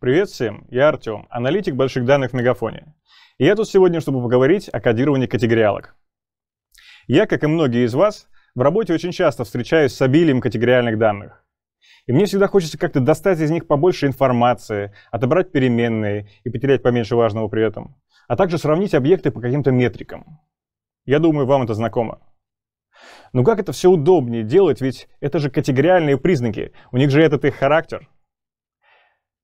Привет всем, я Артем, аналитик больших данных в Мегафоне. И я тут сегодня, чтобы поговорить о кодировании категориалок. Я, как и многие из вас, в работе очень часто встречаюсь с обилием категориальных данных. И мне всегда хочется как-то достать из них побольше информации, отобрать переменные и потерять поменьше важного при этом, а также сравнить объекты по каким-то метрикам. Я думаю, вам это знакомо. Но как это все удобнее делать, ведь это же категориальные признаки, у них же этот их характер.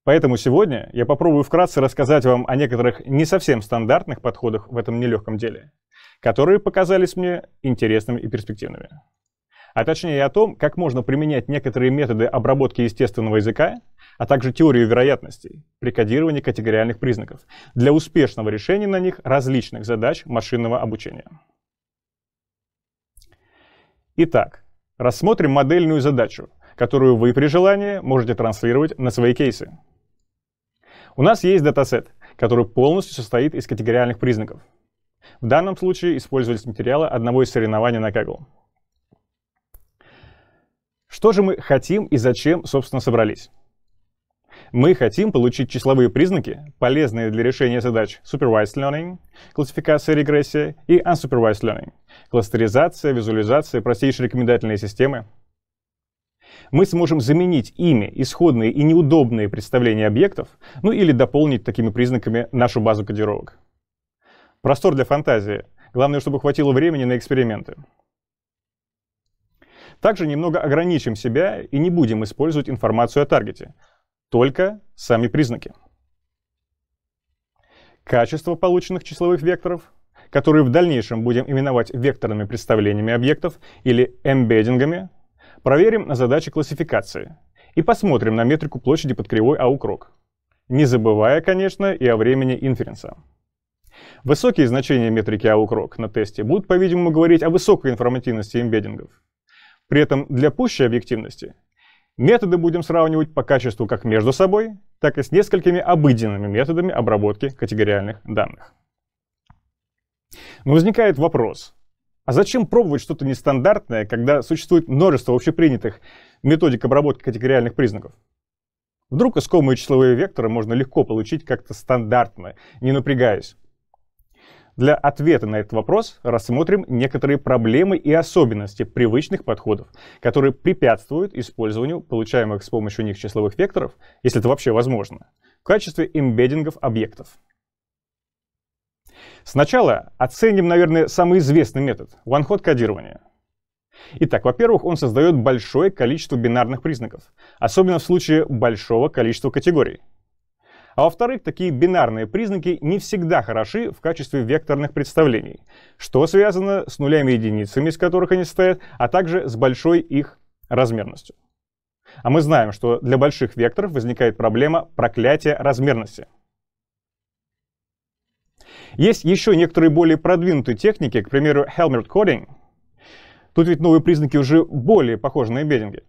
Поэтому сегодня я попробую вкратце рассказать вам о некоторых не совсем стандартных подходах в этом нелегком деле, которые показались мне интересными и перспективными. А точнее о том, как можно применять некоторые методы обработки естественного языка, а также теорию вероятностей при кодировании категориальных признаков для успешного решения на них различных задач машинного обучения. Итак, рассмотрим модельную задачу, которую вы при желании можете транслировать на свои кейсы. У нас есть датасет, который полностью состоит из категориальных признаков. В данном случае использовались материалы одного из соревнований на Kaggle. Что же мы хотим и зачем, собственно, собрались? Мы хотим получить числовые признаки, полезные для решения задач Supervised Learning, классификация регрессия и Unsupervised Learning, кластеризация, визуализация, простейшие рекомендательные системы — мы сможем заменить ими исходные и неудобные представления объектов, ну или дополнить такими признаками нашу базу кодировок. Простор для фантазии. Главное, чтобы хватило времени на эксперименты. Также немного ограничим себя и не будем использовать информацию о таргете, только сами признаки. Качество полученных числовых векторов, которые в дальнейшем будем именовать векторными представлениями объектов или эмбеддингами, Проверим задачи классификации и посмотрим на метрику площади под кривой AU-крок, не забывая, конечно, и о времени инференса. Высокие значения метрики AU-крок на тесте будут, по-видимому, говорить о высокой информативности имбеддингов. При этом для пущей объективности методы будем сравнивать по качеству как между собой, так и с несколькими обыденными методами обработки категориальных данных. Но возникает вопрос, а зачем пробовать что-то нестандартное, когда существует множество общепринятых методик обработки категориальных признаков? Вдруг искомые числовые векторы можно легко получить как-то стандартно, не напрягаясь? Для ответа на этот вопрос рассмотрим некоторые проблемы и особенности привычных подходов, которые препятствуют использованию получаемых с помощью них числовых векторов, если это вообще возможно, в качестве эмбеддингов объектов. Сначала оценим, наверное, самый известный метод — one-hot кодирование. Итак, во-первых, он создает большое количество бинарных признаков, особенно в случае большого количества категорий. А во-вторых, такие бинарные признаки не всегда хороши в качестве векторных представлений, что связано с нулями и единицами, из которых они состоят, а также с большой их размерностью. А мы знаем, что для больших векторов возникает проблема проклятия размерности — есть еще некоторые более продвинутые техники, к примеру, helmet coding. Тут ведь новые признаки уже более похожи на эмбеддинги.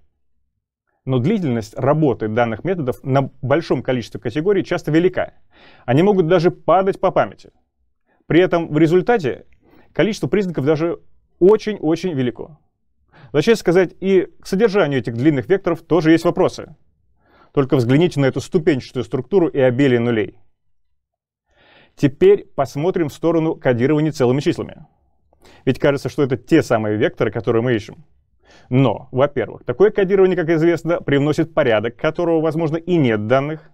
Но длительность работы данных методов на большом количестве категорий часто велика. Они могут даже падать по памяти. При этом в результате количество признаков даже очень-очень велико. Зачем сказать, и к содержанию этих длинных векторов тоже есть вопросы. Только взгляните на эту ступенчатую структуру и обилие нулей. Теперь посмотрим в сторону кодирования целыми числами. Ведь кажется, что это те самые векторы, которые мы ищем. Но, во-первых, такое кодирование, как известно, привносит порядок, которого, возможно, и нет данных.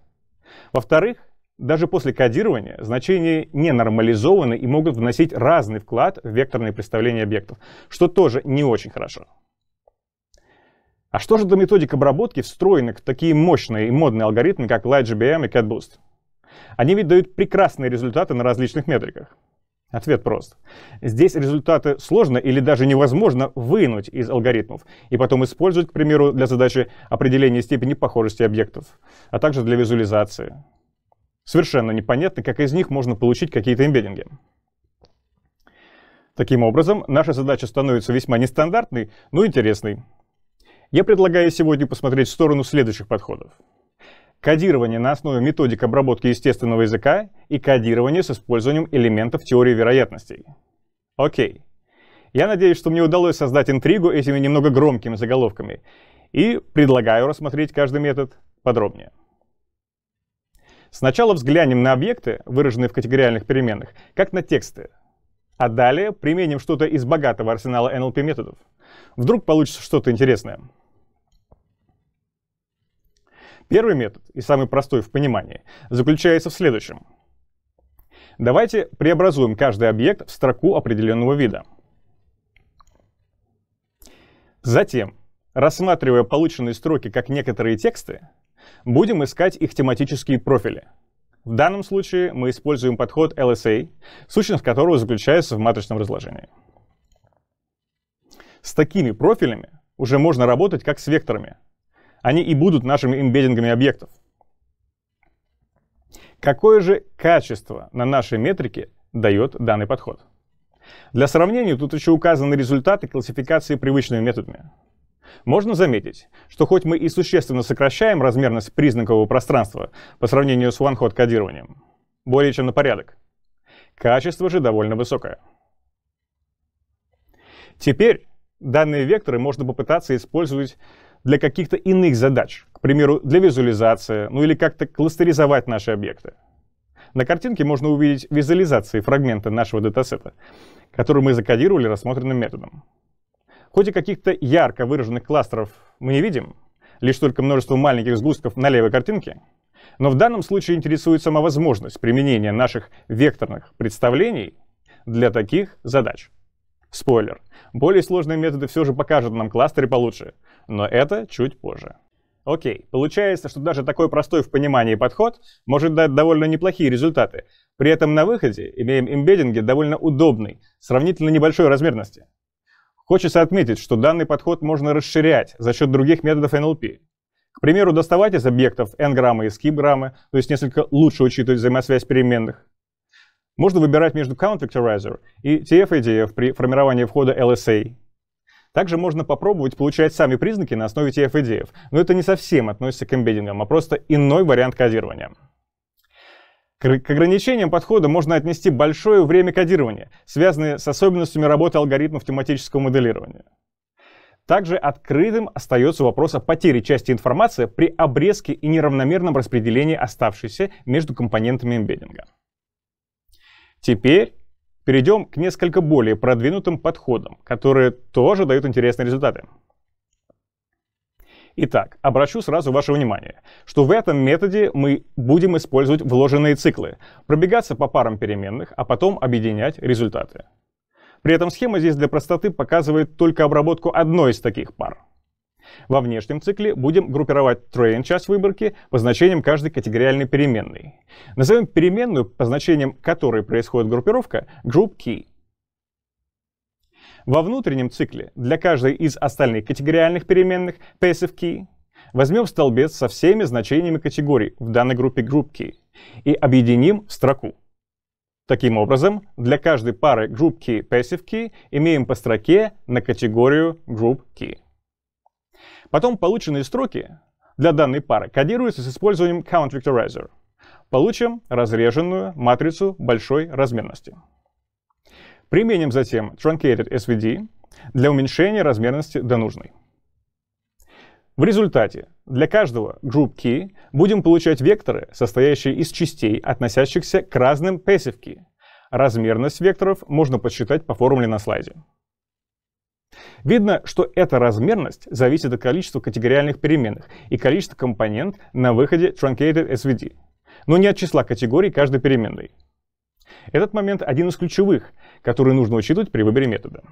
Во-вторых, даже после кодирования значения не нормализованы и могут вносить разный вклад в векторные представления объектов, что тоже не очень хорошо. А что же до методик обработки встроенных такие мощные и модные алгоритмы, как LightGBM и CatBoost? Они ведь дают прекрасные результаты на различных метриках. Ответ прост. Здесь результаты сложно или даже невозможно вынуть из алгоритмов и потом использовать, к примеру, для задачи определения степени похожести объектов, а также для визуализации. Совершенно непонятно, как из них можно получить какие-то эмбеддинги. Таким образом, наша задача становится весьма нестандартной, но интересной. Я предлагаю сегодня посмотреть в сторону следующих подходов кодирование на основе методик обработки естественного языка и кодирование с использованием элементов теории вероятностей. Окей. Я надеюсь, что мне удалось создать интригу этими немного громкими заголовками и предлагаю рассмотреть каждый метод подробнее. Сначала взглянем на объекты, выраженные в категориальных переменных, как на тексты, а далее применим что-то из богатого арсенала NLP методов. Вдруг получится что-то интересное. Первый метод, и самый простой в понимании, заключается в следующем. Давайте преобразуем каждый объект в строку определенного вида. Затем, рассматривая полученные строки как некоторые тексты, будем искать их тематические профили. В данном случае мы используем подход LSA, сущность которого заключается в матричном разложении. С такими профилями уже можно работать как с векторами, они и будут нашими имбеддингами объектов. Какое же качество на нашей метрике дает данный подход? Для сравнения тут еще указаны результаты классификации привычными методами. Можно заметить, что хоть мы и существенно сокращаем размерность признакового пространства по сравнению с one-hot кодированием, более чем на порядок, качество же довольно высокое. Теперь данные векторы можно попытаться использовать для каких-то иных задач, к примеру, для визуализации, ну или как-то кластеризовать наши объекты. На картинке можно увидеть визуализации фрагмента нашего датасета, который мы закодировали рассмотренным методом. Хоть и каких-то ярко выраженных кластеров мы не видим, лишь только множество маленьких сгустков на левой картинке, но в данном случае интересует сама возможность применения наших векторных представлений для таких задач. Спойлер. Более сложные методы все же покажут нам кластеры получше, но это чуть позже. Окей, получается, что даже такой простой в понимании подход может дать довольно неплохие результаты. При этом на выходе имеем имбеддинги довольно удобной, сравнительно небольшой размерности. Хочется отметить, что данный подход можно расширять за счет других методов NLP. К примеру, доставать из объектов n-граммы и skip-граммы, то есть несколько лучше учитывать взаимосвязь переменных. Можно выбирать между Count Vectorizer и TF-IDF при формировании входа LSA. Также можно попробовать получать сами признаки на основе TF-IDF, но это не совсем относится к эмбеддингам, а просто иной вариант кодирования. К ограничениям подхода можно отнести большое время кодирования, связанное с особенностями работы алгоритмов тематического моделирования. Также открытым остается вопрос о потере части информации при обрезке и неравномерном распределении оставшейся между компонентами эмбеддинга. Теперь перейдем к несколько более продвинутым подходам, которые тоже дают интересные результаты. Итак, обращу сразу ваше внимание, что в этом методе мы будем использовать вложенные циклы, пробегаться по парам переменных, а потом объединять результаты. При этом схема здесь для простоты показывает только обработку одной из таких пар. Во внешнем цикле будем группировать train часть выборки по значениям каждой категориальной переменной. Назовем переменную, по значениям которой происходит группировка, group key. Во внутреннем цикле для каждой из остальных категориальных переменных passive key возьмем столбец со всеми значениями категорий в данной группе group key и объединим в строку. Таким образом, для каждой пары group key passive key имеем по строке на категорию group key. Потом полученные строки для данной пары кодируются с использованием count vectorizer. Получим разреженную матрицу большой размерности. Применим затем truncated SVD для уменьшения размерности до нужной. В результате для каждого group key будем получать векторы, состоящие из частей, относящихся к разным passive key. Размерность векторов можно подсчитать по формуле на слайде. Видно, что эта размерность зависит от количества категориальных переменных и количества компонент на выходе truncated SVD, но не от числа категорий каждой переменной. Этот момент один из ключевых, который нужно учитывать при выборе метода.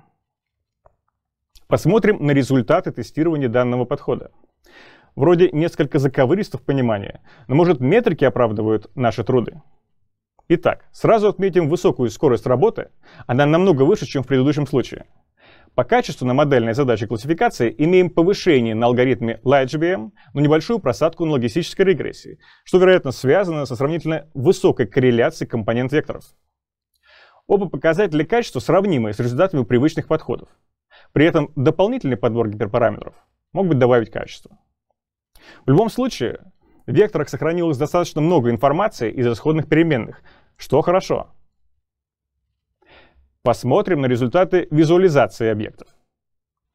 Посмотрим на результаты тестирования данного подхода. Вроде несколько заковыристов понимания, но, может, метрики оправдывают наши труды? Итак, сразу отметим высокую скорость работы. Она намного выше, чем в предыдущем случае — по качеству на модельной задаче классификации имеем повышение на алгоритме LightGBM, но небольшую просадку на логистической регрессии, что, вероятно, связано со сравнительно высокой корреляцией компонент векторов. Оба показателя качества сравнимы с результатами привычных подходов. При этом дополнительный подбор гиперпараметров мог бы добавить качество. В любом случае, в векторах сохранилось достаточно много информации из исходных переменных, что хорошо. Посмотрим на результаты визуализации объектов.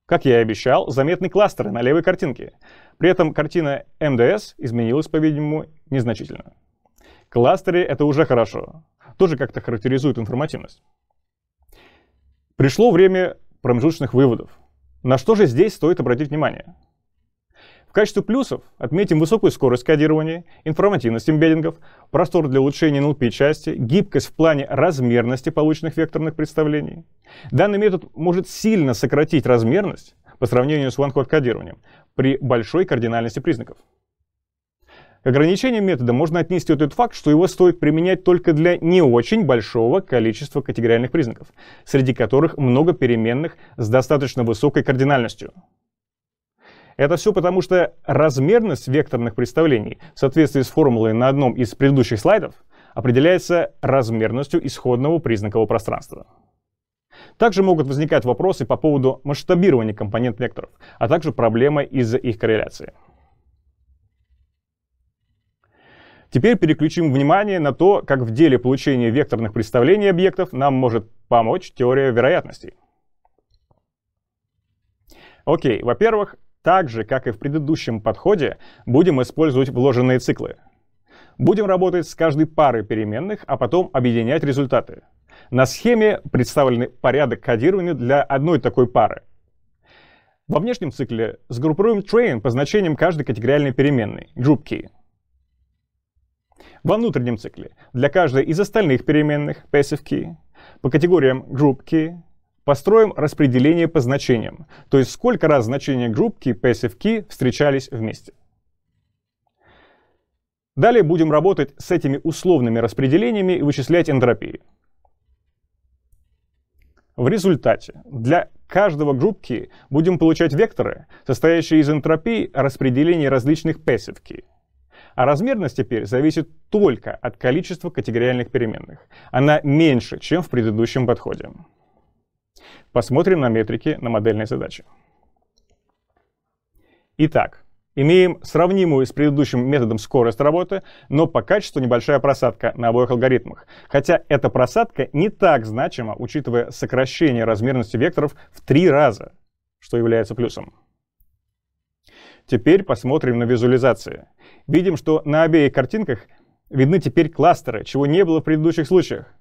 Как я и обещал, заметны кластеры на левой картинке. При этом картина МДС изменилась, по-видимому, незначительно. Кластеры — это уже хорошо. Тоже как-то характеризует информативность. Пришло время промежуточных выводов. На что же здесь стоит обратить внимание? В качестве плюсов отметим высокую скорость кодирования, информативность имбеддингов, простор для улучшения NLP-части, гибкость в плане размерности полученных векторных представлений. Данный метод может сильно сократить размерность по сравнению с one-hot кодированием при большой кардинальности признаков. К ограничению метода можно отнести тот факт, что его стоит применять только для не очень большого количества категориальных признаков, среди которых много переменных с достаточно высокой кардинальностью. Это все потому, что размерность векторных представлений в соответствии с формулой на одном из предыдущих слайдов определяется размерностью исходного признакового пространства. Также могут возникать вопросы по поводу масштабирования компонент векторов, а также проблемы из-за их корреляции. Теперь переключим внимание на то, как в деле получения векторных представлений объектов нам может помочь теория вероятностей. Окей, во-первых, так же, как и в предыдущем подходе, будем использовать вложенные циклы. Будем работать с каждой парой переменных, а потом объединять результаты. На схеме представлены порядок кодирования для одной такой пары. Во внешнем цикле сгруппируем train по значениям каждой категориальной переменной, group key. Во внутреннем цикле для каждой из остальных переменных, passive key, по категориям group key, Построим распределение по значениям, то есть сколько раз значения группки и passive key встречались вместе. Далее будем работать с этими условными распределениями и вычислять энтропии. В результате для каждого группки будем получать векторы, состоящие из энтропии распределения различных passive key. А размерность теперь зависит только от количества категориальных переменных. Она меньше, чем в предыдущем подходе. Посмотрим на метрики на модельной задаче. Итак, имеем сравнимую с предыдущим методом скорость работы, но по качеству небольшая просадка на обоих алгоритмах. Хотя эта просадка не так значима, учитывая сокращение размерности векторов в три раза, что является плюсом. Теперь посмотрим на визуализации. Видим, что на обеих картинках видны теперь кластеры, чего не было в предыдущих случаях.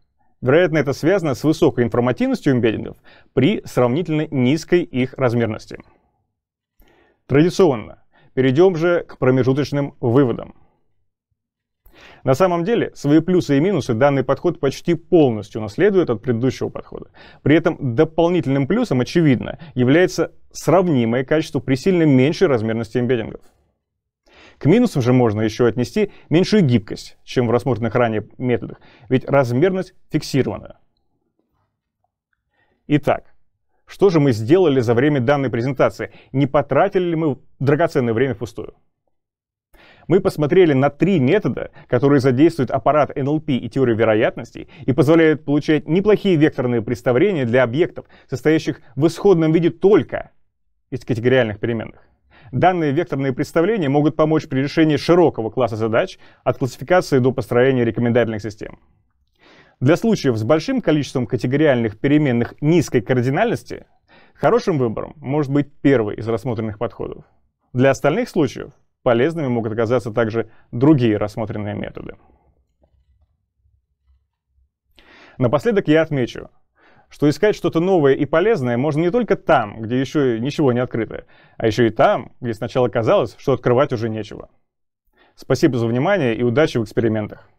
Вероятно, это связано с высокой информативностью имбеддингов при сравнительно низкой их размерности. Традиционно. Перейдем же к промежуточным выводам. На самом деле, свои плюсы и минусы данный подход почти полностью наследует от предыдущего подхода. При этом дополнительным плюсом, очевидно, является сравнимое качество при сильно меньшей размерности эмбеддингов. К минусам же можно еще отнести меньшую гибкость, чем в рассмотренных ранее методах, ведь размерность фиксирована. Итак, что же мы сделали за время данной презентации? Не потратили ли мы драгоценное время впустую? Мы посмотрели на три метода, которые задействуют аппарат NLP и теорию вероятностей и позволяют получать неплохие векторные представления для объектов, состоящих в исходном виде только из категориальных переменных. Данные векторные представления могут помочь при решении широкого класса задач от классификации до построения рекомендательных систем. Для случаев с большим количеством категориальных переменных низкой кардинальности хорошим выбором может быть первый из рассмотренных подходов. Для остальных случаев полезными могут оказаться также другие рассмотренные методы. Напоследок я отмечу, что искать что-то новое и полезное можно не только там, где еще ничего не открыто, а еще и там, где сначала казалось, что открывать уже нечего. Спасибо за внимание и удачи в экспериментах.